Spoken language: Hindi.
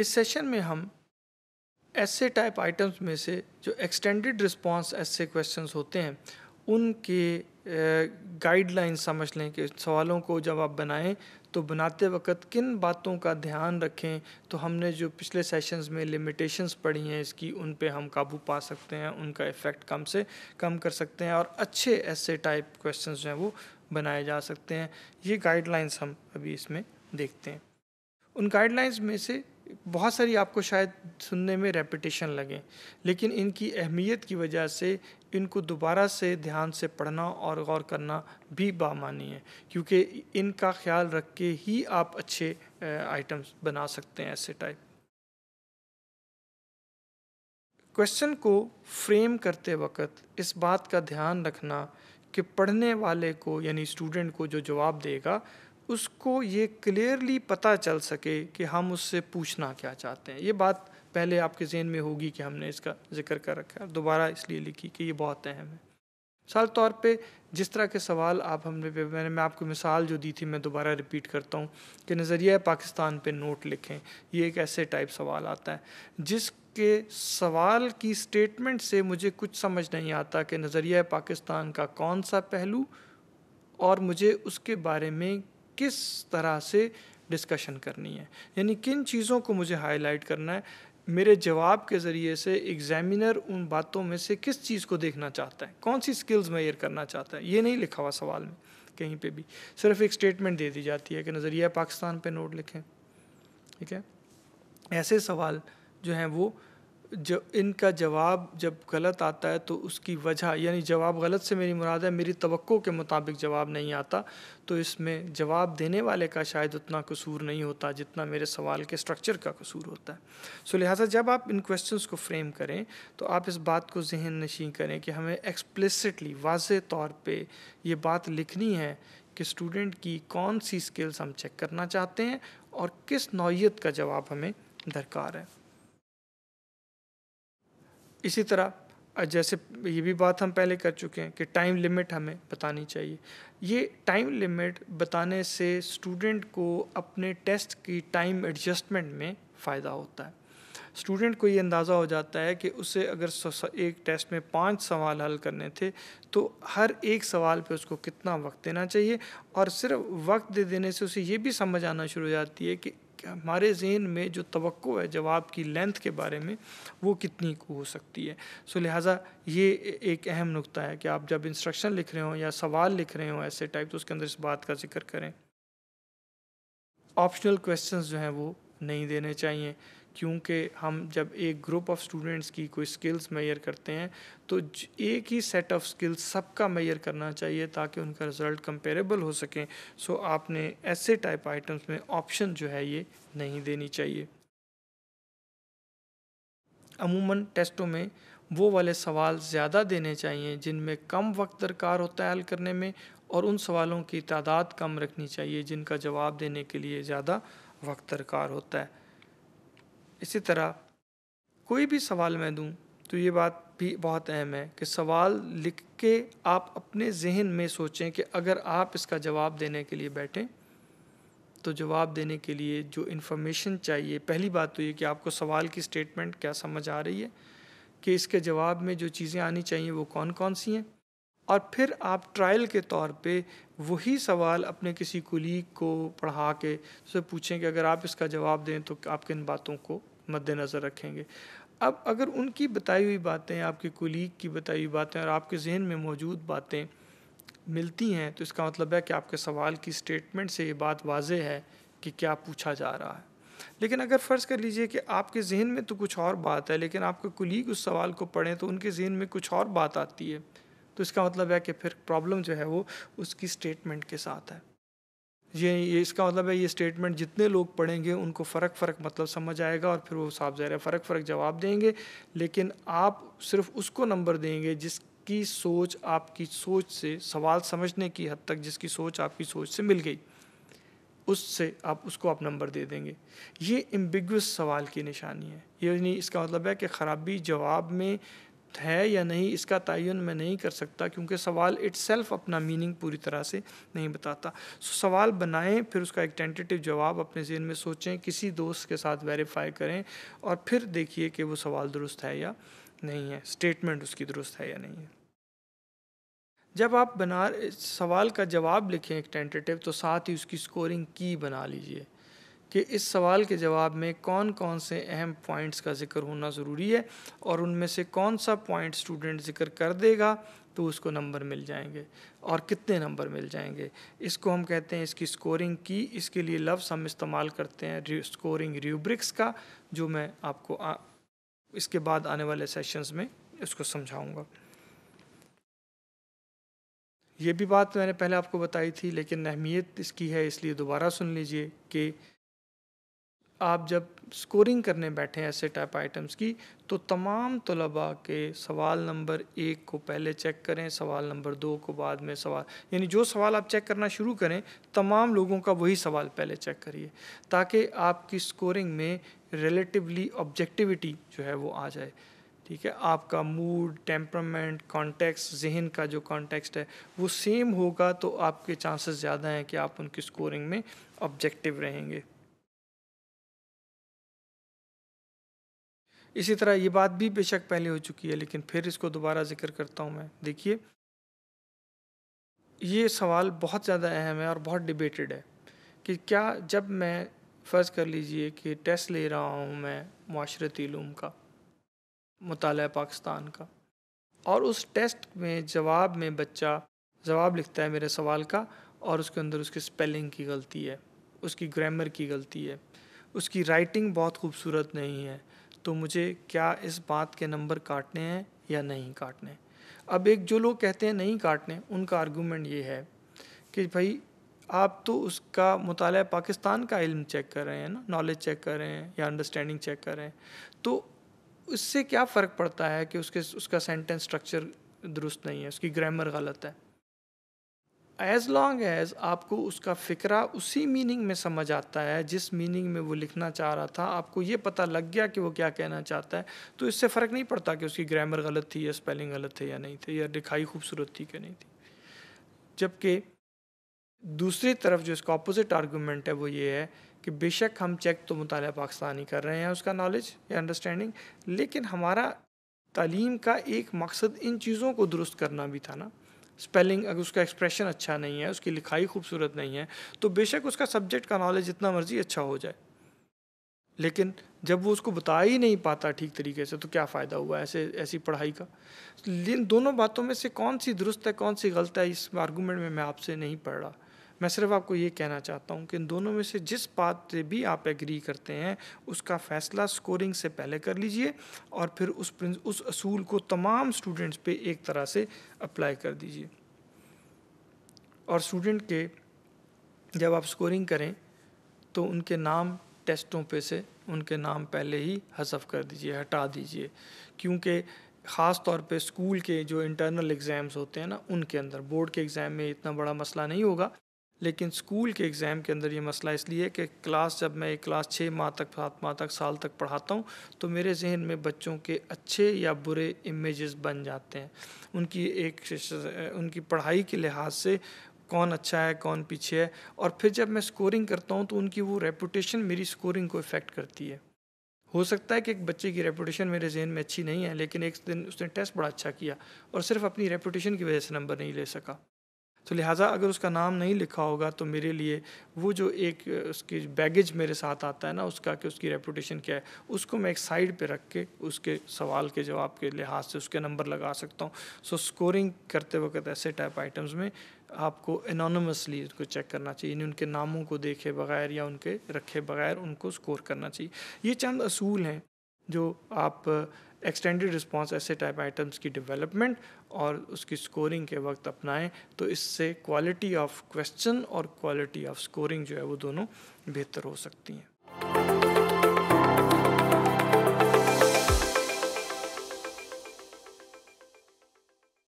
इस सेशन में हम ऐसे टाइप आइटम्स में से जो एक्सटेंडेड रिस्पांस ऐसे क्वेश्चंस होते हैं उनके गाइडलाइन समझ लें कि सवालों को जब आप बनाएं तो बनाते वक्त किन बातों का ध्यान रखें तो हमने जो पिछले सेशंस में लिमिटेशंस पढ़ी हैं इसकी उन पे हम काबू पा सकते हैं उनका इफ़ेक्ट कम से कम कर सकते हैं और अच्छे ऐसे टाइप क्वेश्चन जो हैं वो बनाए जा सकते हैं ये गाइडलाइंस हम अभी इसमें देखते हैं उन गाइडलाइंस में से बहुत सारी आपको शायद सुनने में रेपिटेशन लगे लेकिन इनकी अहमियत की वजह से इनको दोबारा से ध्यान से पढ़ना और गौर करना भी बामानी है क्योंकि इनका ख्याल रख के ही आप अच्छे आइटम्स बना सकते हैं ऐसे टाइप क्वेश्चन को फ्रेम करते वक्त इस बात का ध्यान रखना कि पढ़ने वाले को यानी स्टूडेंट को जो जवाब देगा उसको ये क्लियरली पता चल सके कि हम उससे पूछना क्या चाहते हैं ये बात पहले आपके जहन में होगी कि हमने इसका जिक्र कर रखा है दोबारा इसलिए लिखी कि ये बहुत अहम है मिसाल तौर पे जिस तरह के सवाल आप हमने मैंने मैं आपको मिसाल जो दी थी मैं दोबारा रिपीट करता हूँ कि नज़रिया पाकिस्तान पे नोट लिखें ये एक ऐसे टाइप सवाल आता है जिसके सवाल की स्टेटमेंट से मुझे कुछ समझ नहीं आता कि नज़रिया पाकिस्तान का कौन सा पहलू और मुझे उसके बारे में किस तरह से डिस्कशन करनी है यानी किन चीज़ों को मुझे हाईलाइट करना है मेरे जवाब के ज़रिए से एग्जामिनर उन बातों में से किस चीज़ को देखना चाहता है कौन सी स्किल्स मैयर करना चाहता है ये नहीं लिखा हुआ सवाल में कहीं पे भी सिर्फ एक स्टेटमेंट दे दी जाती है कि नज़रिया पाकिस्तान पे नोट लिखें ठीक है ऐसे सवाल जो हैं वो जो इनका जवाब जब गलत आता है तो उसकी वजह यानी जवाब गलत से मेरी मुराद है मेरी तो के मुताबिक जवाब नहीं आता तो इसमें जवाब देने वाले का शायद उतना कसूर नहीं होता जितना मेरे सवाल के स्ट्रक्चर का कसूर होता है सो लिहाजा जब आप इन क्वेश्चंस को फ्रेम करें तो आप इस बात को जहन नशी करें कि हमें एक्सप्लिसिटली वाज तौर पर ये बात लिखनी है कि स्टूडेंट की कौन सी स्किल्स हम चेक करना चाहते हैं और किस नौीयत का जवाब हमें दरकार है इसी तरह जैसे ये भी बात हम पहले कर चुके हैं कि टाइम लिमिट हमें बतानी चाहिए ये टाइम लिमिट बताने से स्टूडेंट को अपने टेस्ट की टाइम एडजस्टमेंट में फ़ायदा होता है स्टूडेंट को ये अंदाज़ा हो जाता है कि उसे अगर एक टेस्ट में पांच सवाल हल करने थे तो हर एक सवाल पे उसको कितना वक्त देना चाहिए और सिर्फ वक्त दे देने से उसे ये भी समझ आना शुरू हो जाती है कि हमारे जहन में जो तो है जवाब की लेंथ के बारे में वो कितनी को हो सकती है सो लिहाजा ये एक अहम नुकता है कि आप जब इंस्ट्रक्शन लिख रहे हो या सवाल लिख रहे हो ऐसे टाइप तो उसके अंदर इस बात का जिक्र करें ऑप्शनल क्वेश्चंस जो हैं वो नहीं देने चाहिए क्योंकि हम जब एक ग्रुप ऑफ स्टूडेंट्स की कोई स्किल्स मैयर करते हैं तो एक ही सेट ऑफ स्किल्स सबका मैयर करना चाहिए ताकि उनका रिज़ल्ट कंपेरेबल हो सकें सो आपने ऐसे टाइप आइटम्स में ऑप्शन जो है ये नहीं देनी चाहिए अमूमन टेस्टों में वो वाले सवाल ज़्यादा देने चाहिए जिनमें कम वक्त दरकार होता है हल करने में और उन सवालों की तादाद कम रखनी चाहिए जिनका जवाब देने के लिए ज़्यादा वक्त दरकार होता है इसी तरह कोई भी सवाल मैं दूं तो ये बात भी बहुत अहम है कि सवाल लिख के आप अपने जहन में सोचें कि अगर आप इसका जवाब देने के लिए बैठें तो जवाब देने के लिए जो इन्फॉर्मेशन चाहिए पहली बात तो ये कि आपको सवाल की स्टेटमेंट क्या समझ आ रही है कि इसके जवाब में जो चीज़ें आनी चाहिए वो कौन कौन सी हैं और फिर आप ट्रायल के तौर पे वही सवाल अपने किसी कुलीग को पढ़ा के उसे पूछें कि अगर आप इसका जवाब दें तो आप किन बातों को मद्देनज़र रखेंगे अब अगर उनकी बताई हुई बातें आपके कुलीग की बताई हुई बातें और आपके जहन में मौजूद बातें मिलती हैं तो इसका मतलब है कि आपके सवाल की स्टेटमेंट से ये बात वाज है कि क्या पूछा जा रहा है लेकिन अगर फ़र्ज़ कर लीजिए कि आपके जहन में तो कुछ और बात है लेकिन आपके कुलीग उस सवाल को पढ़ें तो उनके जहन में कुछ और बात आती है तो इसका मतलब है कि फिर प्रॉब्लम जो है वो उसकी स्टेटमेंट के साथ है ये ये इसका मतलब है ये स्टेटमेंट जितने लोग पढ़ेंगे उनको फ़र्क फ़र्क मतलब समझ आएगा और फिर वो साफ जाहिर है फ़र्क फ़र्क जवाब देंगे लेकिन आप सिर्फ उसको नंबर देंगे जिसकी सोच आपकी सोच से सवाल समझने की हद तक जिसकी सोच आपकी सोच से मिल गई उससे आप उसको आप नंबर दे देंगे ये एम्बिगस सवाल की निशानी है यानी इसका मतलब है कि ख़राबी जवाब में है या नहीं इसका तयन मैं नहीं कर सकता क्योंकि सवाल इट अपना मीनिंग पूरी तरह से नहीं बताता सो सवाल बनाएं फिर उसका एक टेंटेटिव जवाब अपने जहन में सोचें किसी दोस्त के साथ वेरीफाई करें और फिर देखिए कि वो सवाल दुरुस्त है या नहीं है स्टेटमेंट उसकी दुरुस्त है या नहीं है जब आप बना सवाल का जवाब लिखें एक टेंटेटिव तो साथ ही उसकी स्कोरिंग की बना लीजिए कि इस सवाल के जवाब में कौन कौन से अहम पॉइंट्स का जिक्र होना ज़रूरी है और उनमें से कौन सा पॉइंट स्टूडेंट जिक्र कर देगा तो उसको नंबर मिल जाएंगे और कितने नंबर मिल जाएंगे इसको हम कहते हैं इसकी स्कोरिंग की इसके लिए लफ्स हम इस्तेमाल करते हैं स्कोरिंग रूब्रिक्स का जो मैं आपको आ, इसके बाद आने वाले सेशंस में इसको समझाऊंगा ये भी बात मैंने पहले आपको बताई थी लेकिन अहमियत इसकी है इसलिए दोबारा सुन लीजिए कि आप जब स्कोरिंग करने बैठे ऐसे टाइप आइटम्स की तो तमाम तलबा के सवाल नंबर एक को पहले चेक करें सवाल नंबर दो को बाद में सवाल यानी जो सवाल आप चेक करना शुरू करें तमाम लोगों का वही सवाल पहले चेक करिए ताकि आपकी स्कोरिंग में रिलेटिवली ऑब्जेक्टिविटी जो है वो आ जाए ठीक है आपका मूड टेम्परामेंट कॉन्टेक्स जहन का जो कॉन्टेक्स्ट है वो सेम होगा तो आपके चांसेस ज़्यादा हैं कि आप उनकी स्कोरिंग में ऑब्जेक्टिव रहेंगे इसी तरह ये बात भी बेशक पहले हो चुकी है लेकिन फिर इसको दोबारा जिक्र करता हूँ मैं देखिए ये सवाल बहुत ज़्यादा अहम है और बहुत डिबेटेड है कि क्या जब मैं फ़र्ज़ कर लीजिए कि टेस्ट ले रहा हूँ मैं माशरती लूम का मताल पाकिस्तान का और उस टेस्ट में जवाब में बच्चा जवाब लिखता है मेरे सवाल का और उसके अंदर उसकी स्पेलिंग की गलती है उसकी ग्रामर की गलती है उसकी राइटिंग बहुत खूबसूरत नहीं है तो मुझे क्या इस बात के नंबर काटने हैं या नहीं काटने अब एक जो लोग कहते हैं नहीं काटने उनका आर्गूमेंट ये है कि भाई आप तो उसका मुताल पाकिस्तान का इल्म चेक कर रहे हैं ना नॉलेज चेक कर रहे हैं या अंडरस्टैंडिंग चेक कर रहे हैं तो उससे क्या फ़र्क पड़ता है कि उसके उसका सेंटेंस स्ट्रक्चर दुरुस्त नहीं है उसकी ग्रामर गलत है एज लॉन्ग एज आपको उसका फ़िक्रा उसी मीनिंग में समझ आता है जिस मीनिंग में वो लिखना चाह रहा था आपको ये पता लग गया कि वो क्या कहना चाहता है तो इससे फ़र्क नहीं पड़ता कि उसकी ग्रामर गलत थी या स्पेलिंग गलत थी या नहीं थी या दिखाई खूबसूरत थी कि नहीं थी जबकि दूसरी तरफ जो इसका अपोजिट आर्गूमेंट है वो ये है कि बेशक हम चेक तो मुताल पाकिस्तानी कर रहे हैं उसका नॉलेज या अंडरस्टैंडिंग लेकिन हमारा तालीम का एक मकसद इन चीज़ों को दुरुस्त करना भी था ना स्पेलिंग अगर उसका एक्सप्रेशन अच्छा नहीं है उसकी लिखाई खूबसूरत नहीं है तो बेशक उसका सब्जेक्ट का नॉलेज जितना मर्जी अच्छा हो जाए लेकिन जब वो उसको बता ही नहीं पाता ठीक तरीके से तो क्या फ़ायदा हुआ ऐसे ऐसी पढ़ाई का इन दोनों बातों में से कौन सी दुरुस्त है कौन सी गलत है इस आर्गूमेंट में मैं आपसे नहीं पढ़ रहा मैं सिर्फ आपको ये कहना चाहता हूँ कि इन दोनों में से जिस बात से भी आप एग्री करते हैं उसका फ़ैसला स्कोरिंग से पहले कर लीजिए और फिर उस प्रिंस उस असूल को तमाम स्टूडेंट्स पे एक तरह से अप्लाई कर दीजिए और स्टूडेंट के जब आप स्कोरिंग करें तो उनके नाम टेस्टों पे से उनके नाम पहले ही हसफ कर दीजिए हटा दीजिए क्योंकि ख़ास तौर पे स्कूल के जो इंटरनल एग्ज़ाम्स होते हैं ना उनके अंदर बोर्ड के एग्ज़ाम में इतना बड़ा मसला नहीं होगा लेकिन स्कूल के एग्ज़ाम के अंदर ये मसला इसलिए कि क्लास जब मैं क्लास छः माह तक सात माह तक साल तक पढ़ाता हूँ तो मेरे जहन में बच्चों के अच्छे या बुरे इमेजेस बन जाते हैं उनकी एक उनकी पढ़ाई के लिहाज से कौन अच्छा है कौन पीछे है और फिर जब मैं स्कोरिंग करता हूँ तो उनकी वो रेपुटेशन मेरी स्कोरिंग को इफ़ेक्ट करती है हो सकता है कि एक बच्चे की रेपुटेशन मेरे जहन में अच्छी नहीं है लेकिन एक दिन उसने टेस्ट बड़ा अच्छा किया और सिर्फ अपनी रेपुटेशन की वजह से नंबर नहीं ले सका तो लिहाजा अगर उसका नाम नहीं लिखा होगा तो मेरे लिए वो जो एक उसकी बैगेज मेरे साथ आता है ना उसका कि उसकी रेपुटेशन क्या है उसको मैं एक साइड पे रख के उसके सवाल के जवाब के लिहाज से उसके नंबर लगा सकता हूँ सो स्कोरिंग करते वक्त ऐसे टाइप आइटम्स में आपको एनोनमसली उसको चेक करना चाहिए यानी उनके नामों को देखे बगैर या उनके रखे बगैर उनको स्कोर करना चाहिए ये चंद असूल हैं जो आप एक्सटेंडेड रिस्पॉन्स ऐसे टाइप आइटम्स की डेवलपमेंट और उसकी स्कोरिंग के वक्त अपनाएं तो इससे क्वालिटी ऑफ क्वेश्चन और क्वालिटी ऑफ स्कोरिंग जो है वो दोनों बेहतर हो सकती हैं